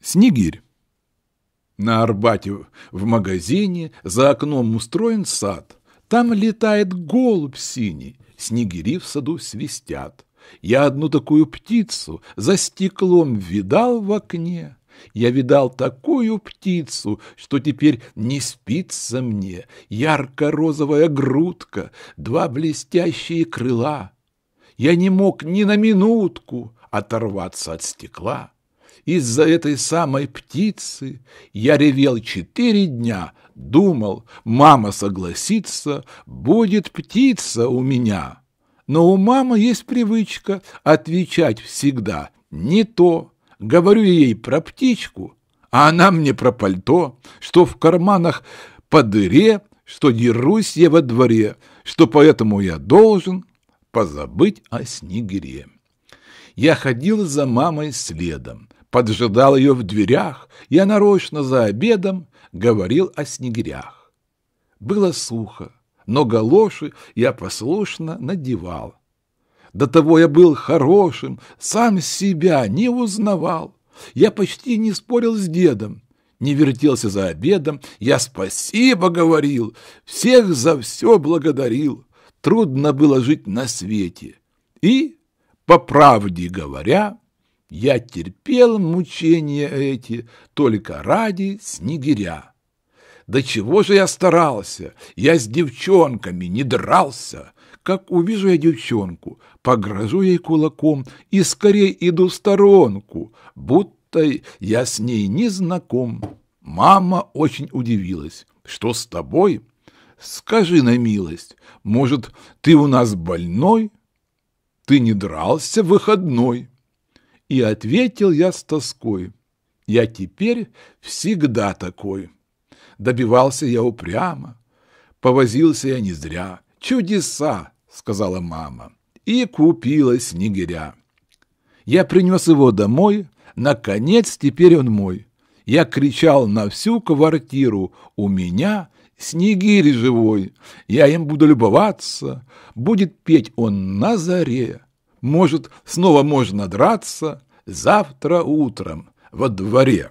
Снегирь. На Арбате в магазине за окном устроен сад. Там летает голубь синий, снегири в саду свистят. Я одну такую птицу за стеклом видал в окне. Я видал такую птицу, что теперь не спится мне. Ярко-розовая грудка, два блестящие крыла. Я не мог ни на минутку оторваться от стекла. Из-за этой самой птицы я ревел четыре дня, думал, мама согласится, будет птица у меня. Но у мамы есть привычка отвечать всегда «не то». Говорю ей про птичку, а она мне про пальто, что в карманах по дыре, что дерусь я во дворе, что поэтому я должен позабыть о снегире. Я ходил за мамой следом, поджидал ее в дверях, я нарочно за обедом говорил о снегирях. Было сухо, но галоши я послушно надевал. До того я был хорошим, сам себя не узнавал. Я почти не спорил с дедом, не вертелся за обедом. Я спасибо говорил, всех за все благодарил. Трудно было жить на свете. И, по правде говоря, я терпел мучения эти только ради снегиря. До чего же я старался, я с девчонками не дрался. Как увижу я девчонку, погрожу ей кулаком и скорее иду в сторонку, будто я с ней не знаком. Мама очень удивилась. Что с тобой? Скажи на милость, может, ты у нас больной? Ты не дрался в выходной? И ответил я с тоской. Я теперь всегда такой. Добивался я упрямо. Повозился я не зря. Чудеса, сказала мама. И купилась снегиря. Я принес его домой. Наконец теперь он мой. Я кричал на всю квартиру. У меня снегирь живой. Я им буду любоваться. Будет петь он на заре. Может, снова можно драться завтра утром во дворе».